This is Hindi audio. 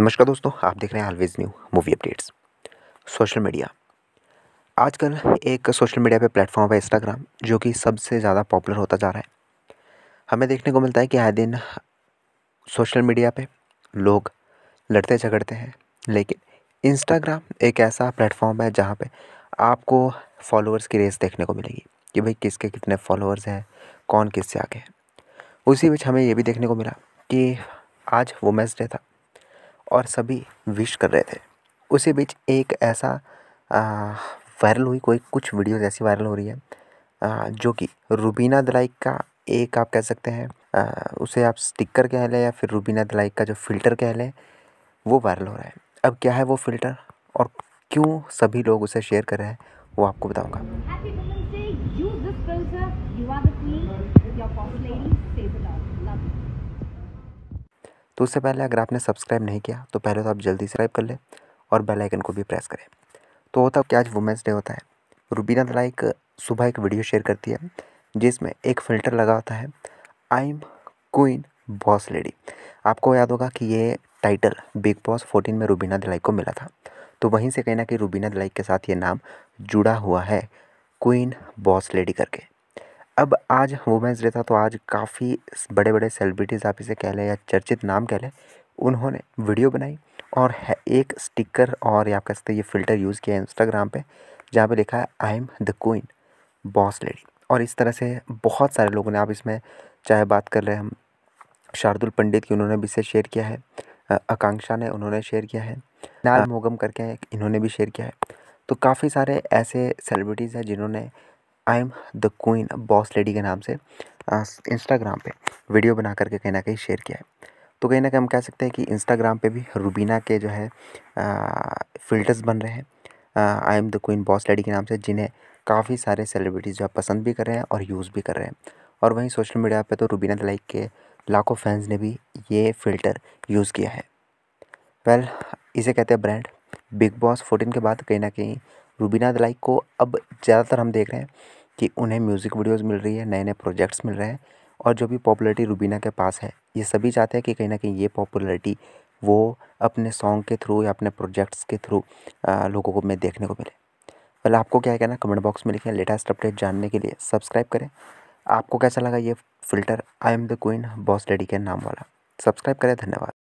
नमस्कार दोस्तों आप देख रहे हैं always new movie updates social media आजकल एक सोशल मीडिया पे प्लेटफॉर्म है इंस्टाग्राम जो कि सबसे ज़्यादा पॉपुलर होता जा रहा है हमें देखने को मिलता है कि आए दिन सोशल मीडिया पे लोग लड़ते झगड़ते हैं लेकिन इंस्टाग्राम एक ऐसा प्लेटफॉर्म है जहाँ पे आपको फॉलोअर्स की रेस देखने को मिलेगी कि भाई किसके कितने फॉलोअर्स हैं कौन किससे आगे हैं उसी बीच हमें ये भी देखने को मिला कि आज वुमेंस डे था और सभी विश कर रहे थे उसी बीच एक ऐसा वायरल हुई कोई कुछ वीडियोस ऐसी वायरल हो रही है आ, जो कि रूबीना दलाइक का एक आप कह सकते हैं आ, उसे आप स्टिकर कह लें या फिर रूबीना दलाइक का जो फ़िल्टर कह लें वो वायरल हो रहा है अब क्या है वो फ़िल्टर और क्यों सभी लोग उसे शेयर कर रहे हैं वो आपको बताऊंगा तो उससे पहले अगर आपने सब्सक्राइब नहीं किया तो पहले तो आप जल्दी सब्सक्राइब कर लें और बेल आइकन को भी प्रेस करें तो होता कि आज वुमेंस डे होता है रूबीना दलाई एक सुबह एक वीडियो शेयर करती है जिसमें एक फ़िल्टर लगा होता है I am queen boss lady आपको याद होगा कि ये टाइटल बिग बॉस फोर्टीन में रूबीना दलाई को मिला था तो वहीं से कहना कि रूबीना दलाई के साथ ये नाम जुड़ा हुआ है क्वीन बॉस लेडी करके अब आज वुमेंस डे था तो आज काफ़ी बड़े बड़े सेलिब्रिटीज़ आप इसे कह लें या चर्चित नाम कह लें उन्होंने वीडियो बनाई और एक स्टिकर और आप कह सकते हैं ये फ़िल्टर यूज़ किया इंस्टाग्राम पे जहाँ पे लिखा है I am the queen boss lady और इस तरह से बहुत सारे लोगों ने आप इसमें चाहे बात कर रहे हैं हम शार्दुल पंडित की उन्होंने भी इसे शेयर किया है आकांक्षा ने उन्होंने शेयर किया है नाल मोगम करके इन्होंने भी शेयर किया है तो काफ़ी सारे ऐसे सेलिब्रिटीज़ हैं जिन्होंने I am the queen boss lady के नाम से इंस्टाग्राम पे वीडियो बना करके कहीं ना कहीं शेयर किया है तो कहीं ना कहीं हम कह सकते हैं कि इंस्टाग्राम पे भी रूबीना के जो है फ़िल्टर्स बन रहे हैं I am the queen boss lady के नाम से जिन्हें काफ़ी सारे सेलिब्रिटीज़ जो है पसंद भी कर रहे हैं और यूज़ भी कर रहे हैं और वहीं सोशल मीडिया पे तो रूबीना लाइक के लाखों फैंस ने भी ये फ़िल्टर यूज़ किया है वेल well, इसे कहते हैं ब्रांड बिग बॉस फोर्टीन के बाद कहीं ना कहीं रूबीना दलाइक को अब ज़्यादातर हम देख रहे हैं कि उन्हें म्यूज़िक वीडियोस मिल रही है नए नए प्रोजेक्ट्स मिल रहे हैं और जो भी पॉपुलरिटी रुबीना के पास है ये सभी चाहते हैं कि कहीं ना कहीं ये पॉपुलरिटी वो अपने सॉन्ग के थ्रू या अपने प्रोजेक्ट्स के थ्रू लोगों को में देखने को मिले पहले आपको क्या कहना कमेंट बॉक्स में लिखें लेटेस्ट अपडेट जानने के लिए सब्सक्राइब करें आपको कैसा लगा ये filter I am the queen boss daddy के नाम वाला सब्सक्राइब करें धन्यवाद